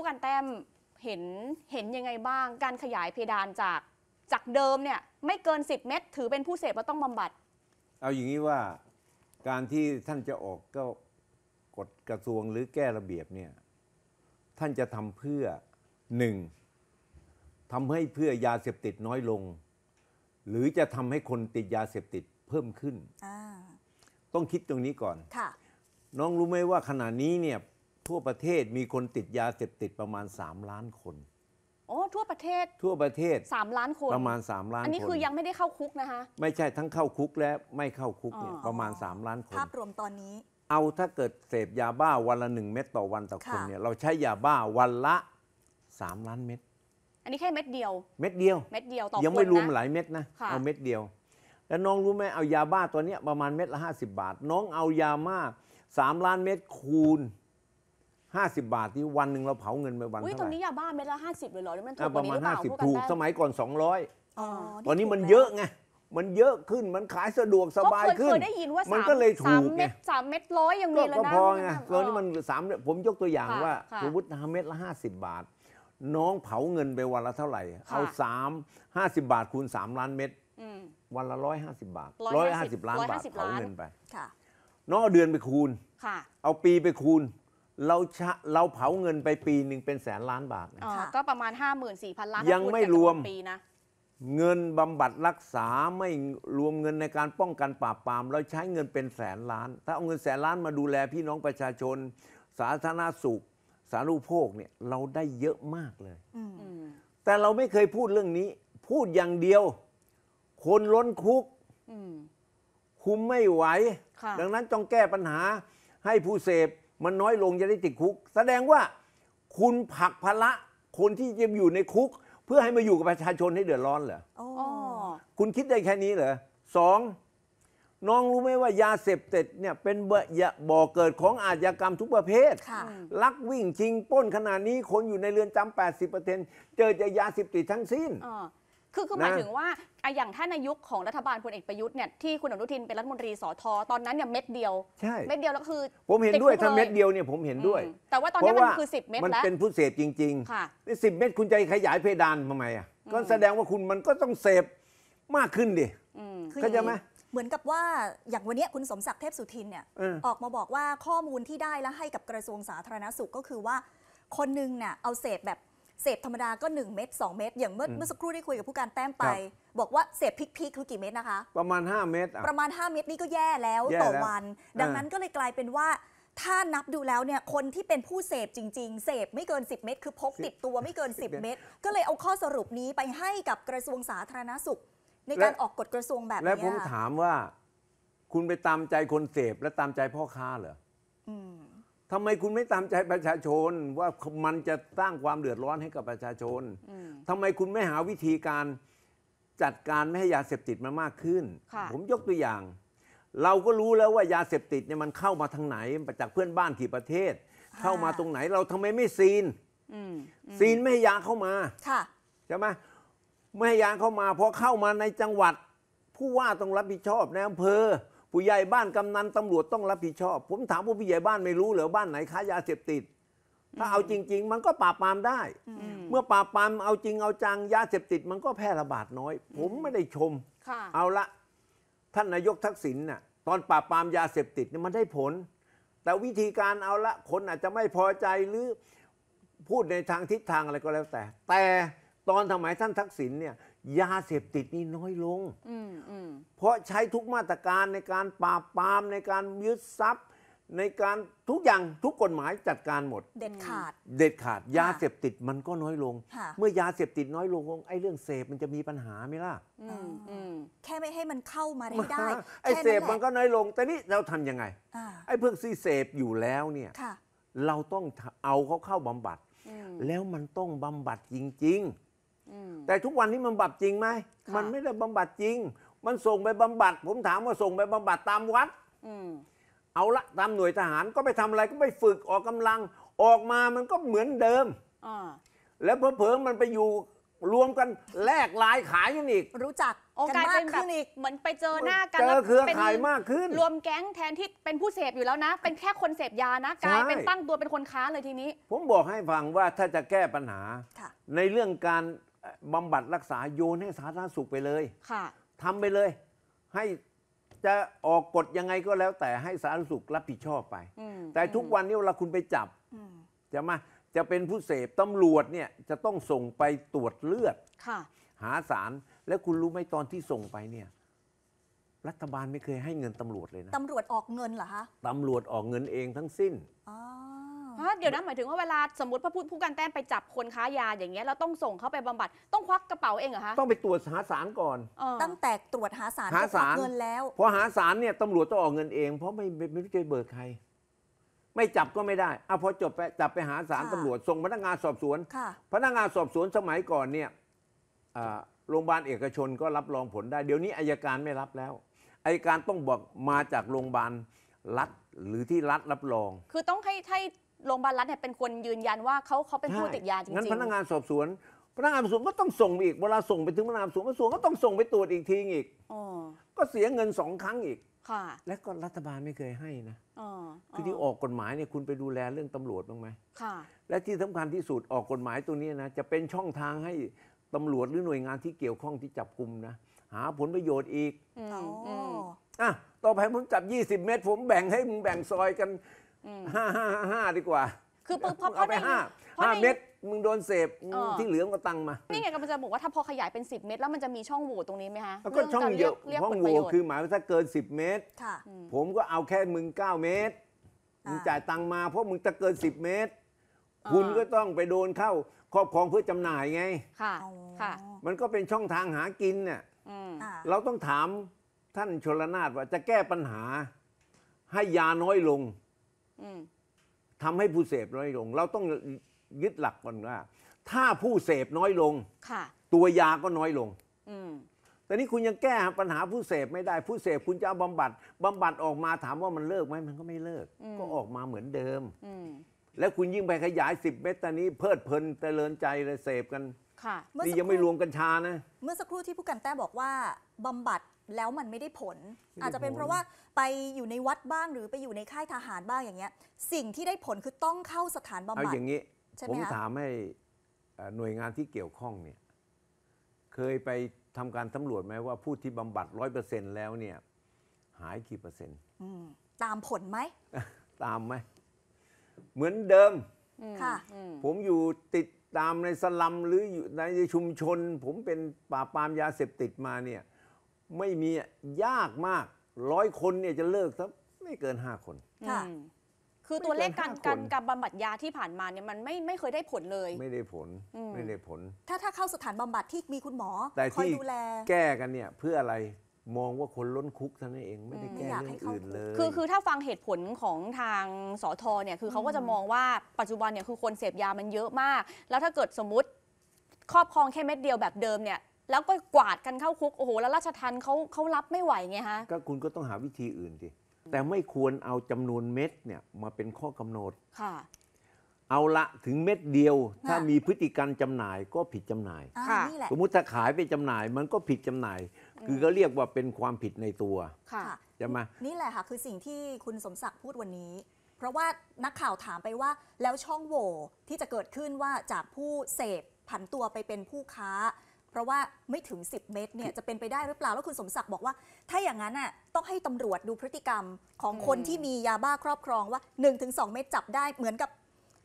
ผู้การแต้มเห็นเห็นยังไงบ้างการขยายเพดานจากจากเดิมเนี่ย ไม่เกิน10เมตร ถือเป็นผู้เสพล้าต้องบำบัด เอาอย่างนี้ว่าการที่ท่านจะออกก็กฎกระทรวงหรือแก้ระเบียบเนี่ย ท่านจะทำเพื่อหนึ่งทำให้เพื่อยาเสพติดน้อยลง หรือจะทำให้คนติดยาเสพติดเพิ่มขึ้นต้องคิดตรงนี้ก่อนน้องรู้ไหมว่าขณะนี้เนี่ยทั่วประเทศมีคนติดยาเสพติดประมาณ 3 ล้านคนโอ้ทั่วประเทศ ทั่วประเทศ 3 ล้านคนประมาณ 3 ล้านคน อันนี้คือยังไม่ได้เข้าคุกนะคะ ไม่ใช่ทั้งเข้าคุกและไม่เข้าคุกเนี่ยประมาณ 3 ล้านคนภาพรวมตอนนี้ เอาถ้าเกิดเสพยาบ้าวันละหนึ่งเม็ดต่อวันต่อคนเนี่ยเราใช้ยาบ้าวันละ 3 ล้านเม็ด อันนี้แค่เม็ดเดียว เม็ดเดียว เม็ดเดียวต่อคนยังไม่รวมหลายเม็ดนะะเอาเม็ดเดียว แล้วน้องรู้ไหมเอายาบ้าตัวเนี้ยประมาณเม็ดละ50 บาท น้องเอายามา3ล้านเม็ดคูณห้าสิบาทที่วันหนึ่งเราเผาเงินไปวันเท่าตอนไหร่นี้ยาบ้าเม็ดละห้าสิบเลยเหรอมันถูกประมาณห้าสิบถูก สมัยก่อนสองร้อยตอนนี้มันเยอะไง มันเยอะขึ้นมันขายสะดวกสบายขึ้นเคยได้ยินว่ามันก็เลยถูกไงสามเม็ดร้อยยังมีเลยก็นะพอไงตอนนี้มันสามผมยกตัวอย่างว่าสมมติห้าเม็ดละห้าสิบบาท น้องเผาเงินไปวันละเท่าไหร่ เอาสามห้าสิบบาทคูณสามล้านเม็ดวันละร้อยห้าสิบบาทร้อยห้าสิบล้านบาทเผาเงินไปน้องเอาเดือนไปคูณเอาปีไปคูณเราชะเราเผาเงินไปปีหนึ่งเป็นแสนล้านบาทน่ก็ประมาณ 54,000ล้านยังไม่รวม้าัปีนะเงินบำบัดรักษาไม่รวมเงินในการป้องกันปราบปราม เราใช้เงินเป็นแสนล้านถ้าเอาเงินแสนล้านมาดูแลพี่น้องประชาชน สาธารณสุข สาธารณูปโภคเนี่ยเราได้เยอะมากเลย แต่เราไม่เคยพูดเรื่องนี้ พูดอย่างเดียว คนล้นคุก คุมไม่ไหว ดังนั้นต้องแก้ปัญหาให้ผู้เสพมันน้อยลงจะได้ติดคุก แสดงว่า คุณผักภาระคนที่จะอยู่ในคุก เพื่อให้มาอยู่กับประชาชนให้เดือดร้อนเหรออคุณคิดได้แค่นี้เหรอสองน้องรู้ไหมว่ายาเสพติดเนี่ยเป็นเบบ่อเกิดของอาชญากรรมทุกประเภทลักวิ่ง ชิงป้นขนาดนี้ คนอยู่ในเรือนจำ80%เจอจะยาเสพติดทั้งสิ้นคือคือหมายถึงว่าอย่างถ้าในยุคของรัฐบาลพลเอกประยุทธ์เนี่ยที่คุณอนุทินเป็นรัฐมนตรีสอทอตอนนั้นเนี่ยเม็ดเดียวใช่เม็ดเดียวแล้วคือผมเห็นด้วย ถ้าเม็ดเดียวเนี่ยผมเห็นด้วย แต่ว่าตอนนี้มันคือ 10เม็ดแล้วมันเป็นผู้เสพจริงค่ะสิบเม็ดคุณจะขยายเพดานทำไมอ่ะก็แสดงว่าคุณมันก็ต้องเสพมากขึ้นดิอืมคือเข้าใจไหมเหมือนกับว่าอย่างวันนี้คุณสมศักดิ์เทพสุทินเนี่ยอออกมาบอกว่าข้อมูลที่ได้แล้วให้กับกระทรวงสาธารณสุขก็คือว่า คนหนึงเนี่ยเอาเสพแบบเสพธรรมดาก็1เม็ด2เม็ดอย่างเมื่อเมื่อสักครู่ได้คุยกับผู้การแต้มไป บอกว่าเสพพริกพกคือกี่เม็ดนะคะ ประมาณ 5 เม็ดประมาณ 5 เม็ดนี่ก็แย่แล้วต่อวัน ดังนั้นก็เลยกลายเป็นว่า ถ้านับดูแล้วเนี่ย คนที่เป็นผู้เสพจริง ๆเสพไม่เกิน 10 เม็ดคือพกติดตัวไม่เกิน 10 เม็ดก็เลยเอาข้อสรุปนี้ไปให้กับกระทรวงสาธารณสุข ในการออกกฎกระทรวงแบบนี้และผมถามว่า คุณไปตามใจคนเสพและตามใจพ่อค้าเหรอทำไมคุณไม่ตามใจประชาชนว่ามันจะสร้างความเดือดร้อนให้กับประชาชนทำไมคุณไม่หาวิธีการจัดการไม่ให้ยาเสพติดมามากขึ้น ผมยกตัวอย่าง เราก็รู้แล้วว่ายาเสพติดเนี่ยมันเข้ามาทางไหนจากเพื่อนบ้านที่ประเทศ เข้ามาตรงไหนเราทำไมไม่ซีนซีนไม่ให้ยาเข้ามาใช่ไหมไม่ให้ยาเข้ามาพอเข้ามาในจังหวัด ผู้ว่าต้องรับผิดชอบในอำเภอผู้ใหญ่บ้าน กำนันตำรวจต้องรับผิดชอบ ผมถามว่ผู้ใหญ่บ้านไม่รู้เหรอบ้านไหนค้ายาเสพติด ถ้าเอาจริง ๆ มันก็ปราบปรามได้ เมื่อปราบปรามเอาจริงเอาจังยาเสพติด มันก็แพร่ระบาดน้อย ผมไม่ได้ชมเอาละท่านนายกทักษิณน่ะตอนปราบปรามยาเสพติดมันได้ผล แต่วิธีการเอาละคนอาจจะไม่พอใจหรือพูดในทางทิศทางอะไรก็แล้วแต่ แต่ตอนทำไมท่านทักษิณเนี่ยยาเสพติดนี่น้อยลงเพราะใช้ทุกมาตรการในการปราบปรามในการยึดทรัพย์ ในการทุกอย่างทุกกฎหมายจัดการหมด เด็ดขาด เด็ดขาด ยาเสพติดมันก็น้อยลง เมื่อยาเสพติดน้อยลง ไอ้เรื่องเสพมันจะมีปัญหาไหมล่ะแค่ไม่ให้มันเข้ามาได้ไอ้เสพมันก็น้อยลงแต่นี่เราทำยังไงไอ้เพื่อนซีเสพอยู่แล้วเนี่ยเราต้องเอาเขาเข้าบำบัดแล้วมันต้องบำบัดจริง ๆแต่ทุกวันนี้มันบัดจริงไหม มันไม่ได้บำบัดจริง มันส่งไปบำบัด ผมถามว่าส่งไปบำบัดตามวัดเอาละตามหน่วยทหารก็ไปทำอะไรก็ไปฝึกออกกำลัง ออกมา มันก็เหมือนเดิมอแล้วเพิ่มมันไปอยู่รวมกันแลกลายขายกันอีกรู้จักกันมากขึ้นอีกเหมือนไปเจอหน้ากันแเ้วเครือข่ายมากขึ้นรวมแก๊งแทนที่เป็นผู้เสพอยู่แล้วนะ เป็นแค่คนเสพยานะกลายเป็นตั้งตัวเป็นคนค้าเลยทีนี้ ผมบอกให้ฟังว่าถ้าจะแก้ปัญหา ในเรื่องการบำบัดรักษาโยนให้สาธารณสุขไปเลยค่ะทำไปเลย ให้จะออกกฎยังไงก็แล้ว แต่ให้สาธารณสุขรับผิดชอบไป แต่ทุกวันนี้เวลาคุณไปจับจะมาจะเป็นผู้เสพตำรวจเนี่ยจะต้องส่งไปตรวจเลือดค่ะหาสารและคุณรู้ไหมตอนที่ส่งไปเนี่ย รัฐบาลไม่เคยให้เงินตำรวจเลยนะตำรวจออกเงินเหรอคะตำรวจออกเงินเองทั้งสิ้นเดี๋ยวนะหมายถึงว่าเวลาสมมติพระพูดผู้การแต้มไปจับคนค้ายาอย่างเงี้ยเราต้องส่งเขาไปบาบัดต้องควักกระเป๋าเองเหรอคะต้องไปตรวจหาสารก่อนอตั้งแต่ตรวจหาสารหาสารกเงินแล้วพอหาสารเนี่ยตำรวจต้องออกเงินเอง เพราะไม่ไม่ไม่รู้จะเบิกใครไม่จับก็ไม่ได้อ่ะพอจบไปจับไปหาสารตำรวจส่งพนักงานสอบสวนพนักงานสอบสวนสมัยก่อนเนี่ยโรงพยาบาลเอกชนก็รับรองผลได้เดี๋ยวนี้อายการไม่รับแล้วอายการต้องบอกมาจากโรงพยาบาลรัฐหรือที่รัฐรับรอง คือต้องให้ให้โรงพยาบาลรัฐเนี่ยเป็นคนยืนยันว่าเขาเขาเป็นผู้ติดยาจริงๆ งั้น พนักงานสอบสวน พนักงานสอบสวนก็ต้องส่งอีกเวลาส่งไปถึงพนักงานสอบสวนก็งก็ต้องส่งไปตรวจอีกทีอีกอก็เสียเงินสองครั้งอีกค่ะ และก็รัฐบาลไม่เคยให้นะ คือที่ออกกฎหมายเนี่ยคุณไปดูแลเรื่องตำรวจบ้างไหมค่ะ และที่สำคัญที่สุดออกกฎหมายตัวนี้นะจะเป็นช่องทางให้ตำรวจหรือหน่วยงานที่เกี่ยวข้องที่จับกลุ่มนะหาผลประโยชน์อีกอ๋ออ่ะต่อไปผมจับ20เมตรผมแบ่งให้มึงแบ่งซอยกันห้าห้าห้าดีกว่า คือเพราะเพราะไปในห้าเพราะห้าในเม็ดมึงโดนเสพที่เหลือมึงก็ตังมา นี่ไงกำลังจะบอกว่าถ้าพอขยายเป็น 10 เมตรแล้วมันจะมีช่องโหว่ตรงนี้ไหมคะแล้วก็ช่องเยอะช่องโหว่คือหมายว่าถ้าเกิน 10 เมตรผมก็เอาแค่มึง 9 เมตรมึมึงจ่ายตังมาเพราะมึงจะเกิน 10 เมตรคุณก็ต้องไปโดนเข้าครอบครองเพื่อจำหน่ายไงค่ะค่ะมันก็เป็นช่องทางหากินเนี่ยเราต้องถามท่านชลนาฏว่าจะแก้ปัญหา ให้ยาน้อยลงทำให้ผู้เสพน้อยลงเราต้องยึดหลักก่อนว่า ถ้าผู้เสพน้อยลงตัวยาก็น้อยลงแต่นี้คุณยังแก้ปัญหาผู้เสพไม่ได้ผู้เสพคุณจะเอาบำบัดบำบัดออกมาถามว่ามันเลิกไหมมันก็ไม่เลิก ก็ออกมาเหมือนเดิมแล้วคุณยิ่งไปขยายสิบเมตอนนี้เพลิดเพลินเจริญใจเลยเสพกันค่ะนี่ยังไม่รวมกัญชานะ เมื่อสักครู่ที่ผู้กันแต้บอกว่าบำบัดแล้วมันไม่ได้ผล อาจจะเป็นเพราะว่าไปอยู่ในวัดบ้าง หรือไปอยู่ในค่ายทหารบ้างอย่างเงี้ย สิ่งที่ได้ผลคือต้องเข้าสถานบำบัดเอาอย่างนี้ ผมถามให้หน่วยงานที่เกี่ยวข้องเนี่ยเคยไปทำการสำรวจไหมว่าผู้ที่บำบัดร้อยเปอร์เซ็นต์แล้วเนี่ยหายกี่เปอร์เซ็นต์ตามผลไหมตามไหม เหมือนเดิมค่ะผมอยู่ติดตามในสลัมหรืออยู่ในชุมชน ผมเป็นป่าปามยาเสพติดมาเนี่ยไม่มียากมากร้อยคนเนี่ยจะเลิกสักไม่เกินห้าคนค่ะคือตัวเลขการกนากรกบำบัดยาที่ผ่านมาเนี่ยมันไม่ไม่เคยได้ผลเลย ไม่ได้ผลมไม่ได้ผลถ้าถ้าเข้าสถานบำบัดที่มีคุณหมอคอยดูแลแก้กันเนี่ยเพื่ออะไรมองว่าคนล้นคุกเท่านั้นเองไม่ได้แก้เรื่องอื่นเลยคือคือถ้าฟังเหตุผลของทางสอทอเนี่ยคือเขาก็จะมองว่าปัจจุบันเนี่ยคือคนเสพยามันเยอะมาก แล้วถ้าเกิดสมมติครอบครองแค่เม็ดเดียวแบบเดิมเนี่ยแล้วก็กวาดกันเข้าคุกโอ้โหแล้วราชทันเขาเขารับไม่ไหวไงฮะก็คุณก็ต้องหาวิธีอื่นดิแต่ไม่ควรเอาจำนวนเม็ดเนี่ยมาเป็นข้อกำหนดค่ะเอาละถึงเม็ดเดียวถ้ามีพฤติกรรมจำหน่ายก็ผิดจำหน่ายค่ะ สมมติถ้าขายไปจำหน่ายมันก็ผิดจำหน่าย คือก็เรียกว่าเป็นความผิดในตัวค่ะจะมานี่แหละค่ะคือสิ่งที่คุณสมศักดิ์พูดวันนี้เพราะว่านักข่าวถามไปว่าแล้วช่องโหว่ที่จะเกิดขึ้นว่าจากผู้เสพผันตัวไปเป็นผู้ค้าราะว่าไม่ถึง 10 เมตรเนี่ยจะเป็นไปได้หรือเปล่าแล้วคุณสมศักดิ์บอกว่าถ้าอย่างนั้นน่ะต้องให้ตำรวจดูพฤติกรรมของคนที่มียาบ้าครอบครองว่า 1-2 เมตรจับได้เหมือนกับ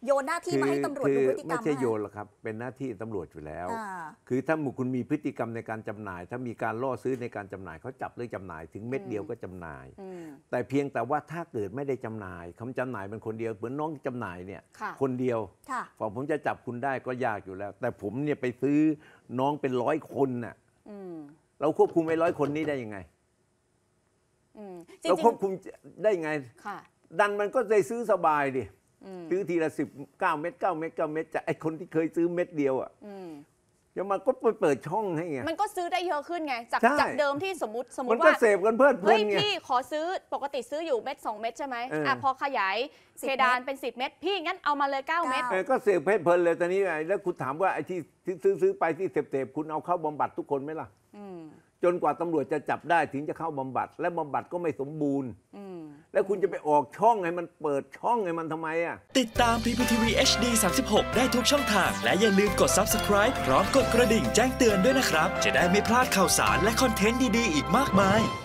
โยนหน้าที่มาให้ตำรวจดูพฤติกรรมไม่ใช่โยนหรอกครับ เป็นหน้าที่ตำรวจอยู่แล้วคือถ้าคุณมีพฤติกรรมในการจำหน่าย ถ้ามีการล่อซื้อในการจำหน่ายเขาจับเรื่องจำหน่ายถึงเม็ดเดียวก็จำหน่ายแต่เพียงแต่ว่าถ้าเกิดไม่ได้จำหน่าย คำจำหน่ายเป็นคนเดียวเหมือนน้องจำหน่ายเนี่ย คนเดียวฝั่งผมจะจับคุณได้ก็ยากอยู่แล้ว แต่ผมเนี่ยไปซื้อน้องเป็นร้อยคนน่ะเราควบคุมไอ้ร้อยคนนี้ได้ยังไงเราควบคุมได้ยังไงดันมันก็ได้ซื้อสบายดิซื้อทีละสิบเก้าเม็ดเก้าเม็ดเก้าเม็ดจะไอคนที่เคยซื้อเม็ดเดียวอ่ะจะมาก็ไปเปิดช่องให้ไงมันก็ซื้อได้เยอะขึ้นไง จากจากเดิมที่สมมติสมมติว่าเสพกันเพื่อนเพื่อนไงพี่ขอซื้อปกติซื้ออยู่เม็ดสองเม็ดใช่ไหมอ่ะพอขยายเพดานเป็น 10 เม็ดพี่งั้นเอามาเลย 9 เม็ดก็เสพเพนเพลินเลยตอนนี้ไงแล้วคุณถามว่าไอ้ที่ซื้อซื้อไปที่เสพเสพคุณเอาเข้าบำบัดทุกคนไหมล่ะจนกว่าตำรวจจะจับได้ ถึงจะเข้าบาบัด และบาบัดก็ไม่สมบูรณ์แล้วคุณจะไปออกช่องให้มันเปิดช่องให้มันทำไมอ่ะติดตามีีีเอชดี36 ได้ทุกช่องทาง และอย่าลืมกด subscribe พร้อมกดกระดิ่งแจ้งเตือนด้วยนะครับ จะได้ไม่พลาดข่าวสารและคอนเทนต์ดีๆ อีกมากมาย